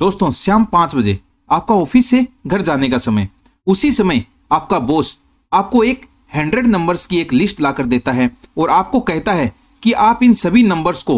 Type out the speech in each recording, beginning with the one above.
दोस्तों शाम पांच बजे आपका ऑफिस से घर जाने का समय उसी समय आपका बॉस आपको एक हंड्रेड नंबर्स की एक लिस्ट लाकर देता है और आपको कहता है कि आप इन सभी नंबर्स को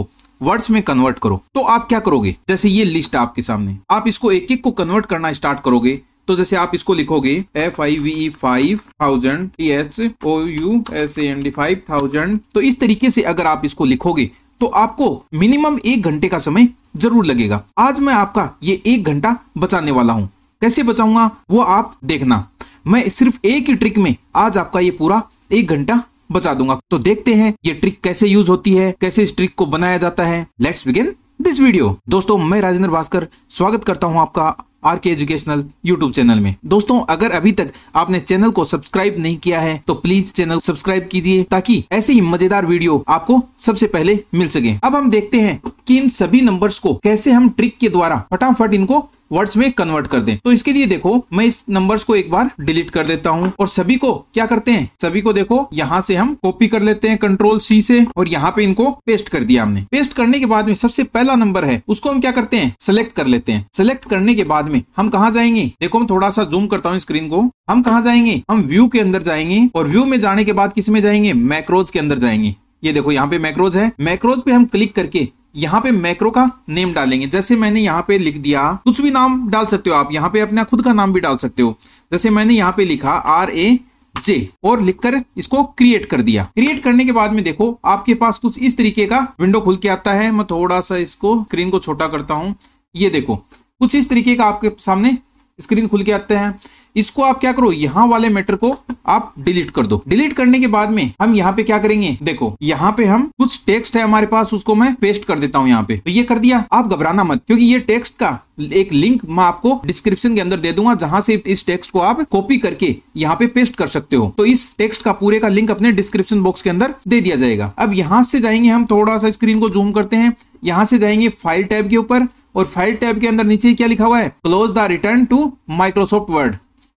वर्ड्स में कन्वर्ट करो तो आप क्या करोगे जैसे ये लिस्ट आपके सामने आप इसको एक एक को कन्वर्ट करना स्टार्ट करोगे तो जैसे आप इसको लिखोगे F I V five thousand T H O U S N D five thousand तो इस तरीके से अगर आप इसको लिखोगे तो आपको मिनिमम एक घंटे का समय जरूर लगेगा आज मैं आपका ये एक घंटा बचाने वाला हूँ कैसे बचाऊंगा वो आप देखना मैं सिर्फ एक ही ट्रिक में आज आपका ये पूरा एक घंटा बचा दूंगा तो देखते हैं ये ट्रिक कैसे यूज होती है कैसे इस ट्रिक को बनाया जाता है लेट्स बिगिन दिस वीडियो दोस्तों मैं राजेंद्र भास्कर स्वागत करता हूं आपका आर के एजुकेशनल यूट्यूब चैनल में दोस्तों अगर अभी तक आपने चैनल को सब्सक्राइब नहीं किया है तो प्लीज चैनल सब्सक्राइब कीजिए ताकि ऐसे ही मजेदार वीडियो आपको सबसे पहले मिल सके अब हम देखते हैं कि इन सभी नंबर्स को कैसे हम ट्रिक के द्वारा फटाफट इनको वर्ड्स में कन्वर्ट कर दें तो इसके लिए देखो मैं इस नंबर्स को एक बार डिलीट कर देता हूं और सभी को क्या करते हैं सभी को देखो यहाँ से हम कॉपी कर लेते हैं कंट्रोल सी से और यहाँ पे इनको पेस्ट कर दिया हमने पेस्ट करने के बाद में सबसे पहला नंबर है उसको हम क्या करते हैं सेलेक्ट कर लेते हैं सेलेक्ट करने के बाद में हम कहा जाएंगे देखो मैं थोड़ा सा जूम करता हूँ स्क्रीन को हम कहा जाएंगे हम व्यू के अंदर जाएंगे और व्यू में जाने के बाद किस में जाएंगे मैक्रोज के अंदर जाएंगे ये देखो यहाँ पे मैक्रोज है मैक्रोज पे हम क्लिक करके यहाँ पे मैक्रो का नेम डालेंगे जैसे मैंने यहाँ पे लिख दिया कुछ भी नाम डाल सकते हो आप यहाँ पे अपना खुद का नाम भी डाल सकते हो जैसे मैंने यहाँ पे लिखा आर ए जे और लिखकर इसको क्रिएट कर दिया क्रिएट करने के बाद में देखो आपके पास कुछ इस तरीके का विंडो खुल के आता है मैं थोड़ा सा इसको स्क्रीन को छोटा करता हूँ ये देखो कुछ इस तरीके का आपके सामने स्क्रीन खुल के आता है इसको आप क्या करो यहाँ वाले मैटर को आप डिलीट कर दो डिलीट करने के बाद में हम यहाँ पे क्या करेंगे देखो यहाँ पे हम कुछ टेक्स्ट है हमारे पास उसको मैं पेस्ट कर देता हूँ यहाँ पे तो ये कर दिया आप घबराना मत क्योंकि ये टेक्स्ट का एक लिंक मैं आपको डिस्क्रिप्शन के अंदर दे दूंगा जहां से इस टेक्स्ट को आप कॉपी करके यहाँ पे पेस्ट कर सकते हो तो इस टेक्स्ट का पूरे का लिंक अपने डिस्क्रिप्शन बॉक्स के अंदर दे दिया जाएगा अब यहाँ से जाएंगे हम थोड़ा सा स्क्रीन को जूम करते हैं यहाँ से जाएंगे फाइल टैब के ऊपर और फाइल टैब के अंदर नीचे क्या लिखा हुआ है close the return to Microsoft Word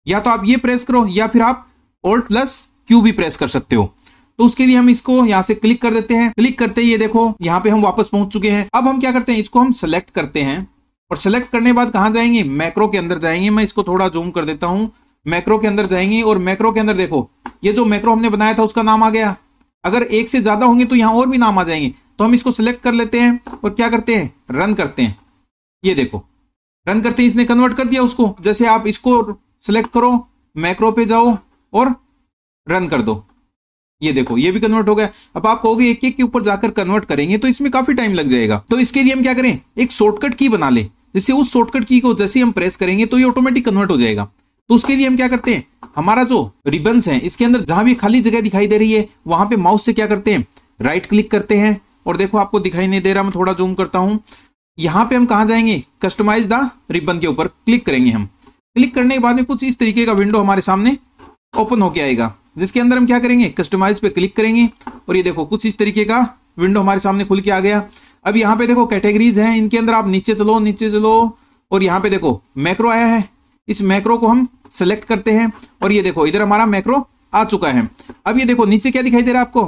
या तो आप ये प्रेस करो या फिर आप ओल्ट प्लस क्यू भी प्रेस कर सकते हो तो उसके लिए हम इसको यहाँ से क्लिक कर देते हैं क्लिक करते ही ये देखो यहाँ पे हम वापस पहुंच चुके हैं अब हम क्या करते हैं इसको हम सेलेक्ट करते हैं और सेलेक्ट करने के बाद कहाँ जाएंगे मैक्रो के अंदर जाएंगे मैं इसको थोड़ा जूम कर देता हूँ मैक्रो के अंदर जाएंगे और मैक्रो के अंदर देखो ये जो मैक्रो हमने बनाया था उसका नाम आ गया अगर एक से ज्यादा होंगे तो यहाँ और भी नाम आ जाएंगे तो हम इसको सिलेक्ट कर लेते हैं और क्या करते हैं रन करते हैं ये देखो रन करते हैं इसने कन्वर्ट कर दिया उसको जैसे आप इसको सेलेक्ट करो मैक्रो पे जाओ और रन कर दो ये देखो ये भी कन्वर्ट हो गया अब आप कहोगे एक एक के ऊपर जाकर कन्वर्ट करेंगे तो इसमें काफी टाइम लग जाएगा तो इसके लिए हम क्या करें एक शॉर्टकट की बना ले जैसे उस शॉर्टकट की को जैसे हम प्रेस करेंगे तो ये ऑटोमेटिक कन्वर्ट हो जाएगा तो उसके लिए हम क्या करते हैं हमारा जो रिबन्स है इसके अंदर जहां भी खाली जगह दिखाई दे रही है वहां पे माउस से क्या करते हैं राइट क्लिक करते हैं और देखो आपको दिखाई नहीं दे रहा मैं थोड़ा जूम करता हूं यहां पे हम कहा जाएंगे कस्टमाइज द रिबन के ऊपर क्लिक करेंगे हम क्लिक करने के बाद में कुछ इस तरीके का विंडो हमारे सामने ओपन होके आएगा जिसके अंदर हम क्या करेंगे कस्टमाइज पे क्लिक करेंगे और ये देखो कुछ इस तरीके का विंडो हमारे सामने खुल के आ गया अब यहाँ पे देखो कैटेगरीज हैं इनके अंदर आप नीचे चलो नीचे चलो और यहाँ पे देखो मैक्रो आया है इस मैक्रो को हम सेलेक्ट करते हैं और ये देखो इधर हमारा मैक्रो आ चुका है अब ये देखो नीचे क्या दिखाई दे रहा है आपको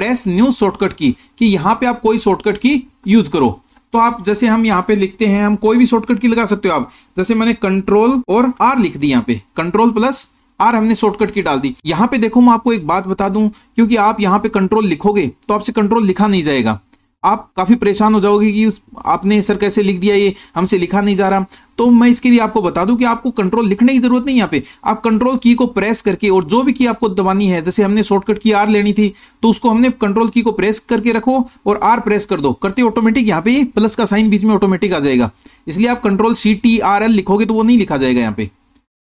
प्रेस न्यू शॉर्टकट की कि यहाँ पे आप कोई शॉर्टकट की यूज करो तो आप जैसे हम यहाँ पे लिखते हैं हम कोई भी शॉर्टकट की लगा सकते हो आप जैसे मैंने कंट्रोल और आर लिख दी यहाँ पे कंट्रोल प्लस आर हमने शॉर्टकट की डाल दी यहाँ पे देखो मैं आपको एक बात बता दूं क्योंकि आप यहाँ पे कंट्रोल लिखोगे तो आपसे कंट्रोल लिखा नहीं जाएगा आप काफ़ी परेशान हो जाओगे कि आपने सर कैसे लिख दिया ये हमसे लिखा नहीं जा रहा तो मैं इसके लिए आपको बता दूं कि आपको कंट्रोल लिखने की जरूरत नहीं यहाँ पे आप कंट्रोल की को प्रेस करके और जो भी की आपको दबानी है जैसे हमने शॉर्टकट की आर लेनी थी तो उसको हमने कंट्रोल की को प्रेस करके रखो और आर प्रेस कर दो करते ऑटोमेटिक यहाँ पे प्लस का साइन बीच में ऑटोमेटिक आ जाएगा इसलिए आप control C T R L लिखोगे तो वो नहीं लिखा जाएगा यहाँ पे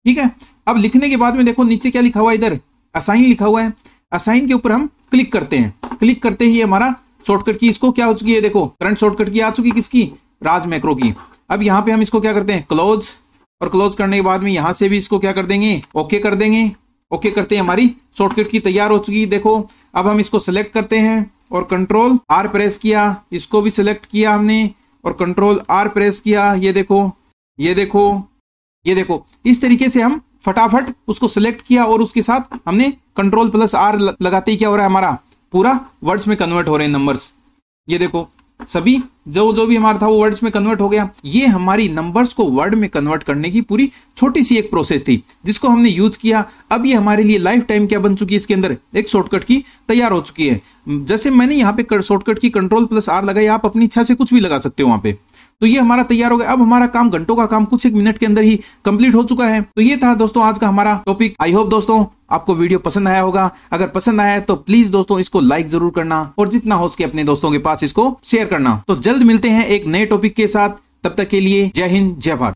ठीक है अब लिखने के बाद में देखो नीचे क्या लिखा हुआ है इधर असाइन लिखा हुआ है असाइन के ऊपर हम क्लिक करते हैं क्लिक करते ही हमारा शॉर्टकट की इसको क्या हो चुकी है देखो करंट शॉर्टकट की आ चुकी किसकी राज मैक्रो की अब यहाँ पे हम इसको क्या करते हैं क्लोज और क्लोज करने के बाद में यहाँ से भी इसको क्या कर देंगे ओके कर देंगे ओके करते हैं हमारी शॉर्टकट की तैयार हो चुकी देखो अब हम इसको सिलेक्ट करते हैं और कंट्रोल आर प्रेस किया इसको भी सिलेक्ट किया हमने और कंट्रोल आर प्रेस किया ये देखो ये देखो ये देखो इस तरीके से हम फटाफट उसको सिलेक्ट किया और उसके साथ हमने कंट्रोल प्लस आर लगाते ही क्या हो रहा है हमारा पूरा वर्ड्स में कन्वर्ट हो रहे हैं नंबर्स ये देखो सभी जो जो भी हमारा था वो वर्ड्स में कन्वर्ट हो गया ये हमारी नंबर्स को वर्ड में कन्वर्ट करने की पूरी छोटी सी एक प्रोसेस थी जिसको हमने यूज किया अब ये हमारे लिए लाइफ टाइम क्या बन चुकी है इसके अंदर एक शॉर्टकट की तैयार हो चुकी है जैसे मैंने यहाँ पे शॉर्टकट की कंट्रोल प्लस आर लगाई आप अपनी इच्छा से कुछ भी लगा सकते हो वहां पे तो ये हमारा तैयार हो गया अब हमारा काम घंटों का काम कुछ एक मिनट के अंदर ही कंप्लीट हो चुका है तो ये था दोस्तों आज का हमारा टॉपिक आई होप दोस्तों आपको वीडियो पसंद आया होगा अगर पसंद आया तो प्लीज दोस्तों इसको लाइक जरूर करना और जितना हो सके अपने दोस्तों के पास इसको शेयर करना तो जल्द मिलते हैं एक नए टॉपिक के साथ तब तक के लिए जय हिंद जय भारत